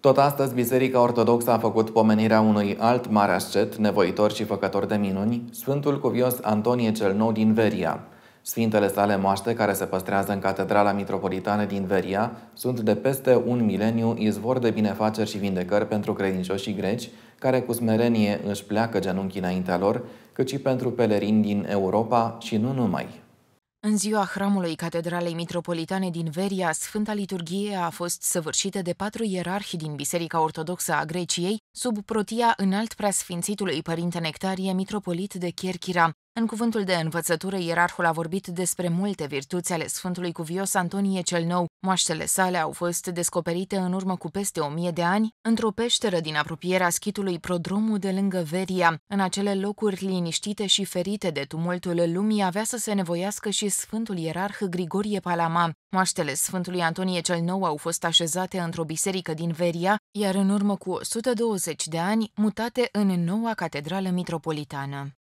Tot astăzi, Biserica Ortodoxă a făcut pomenirea unui alt mare ascet, nevoitor și făcător de minuni, Sfântul Cuvios Antonie cel Nou din Veria. Sfintele sale moaște, care se păstrează în Catedrala Mitropolitană din Veria, sunt de peste un mileniu izvor de binefaceri și vindecări pentru credincioșii greci, care cu smerenie își pleacă genunchii înaintea lor, cât și pentru pelerini din Europa și nu numai. În ziua hramului Catedralei Mitropolitane din Veria, Sfânta Liturghie a fost săvârșită de patru ierarhi din Biserica Ortodoxă a Greciei, sub protia înalt preasfințitului Părinte Nectarie, mitropolit de Chierchira. În cuvântul de învățătură, ierarhul a vorbit despre multe virtuți ale Sfântului Cuvios Antonie cel Nou. Moaștele sale au fost descoperite în urmă cu peste o mie de ani într-o peșteră din apropierea schitului Prodromul de lângă Veria. În acele locuri liniștite și ferite de tumultul lumii avea să se nevoiască și Sfântul Ierarh Grigorie Palama. Moaștele Sfântului Antonie cel Nou au fost așezate într-o biserică din Veria, iar în urmă cu 120 de ani mutate în noua catedrală mitropolitană.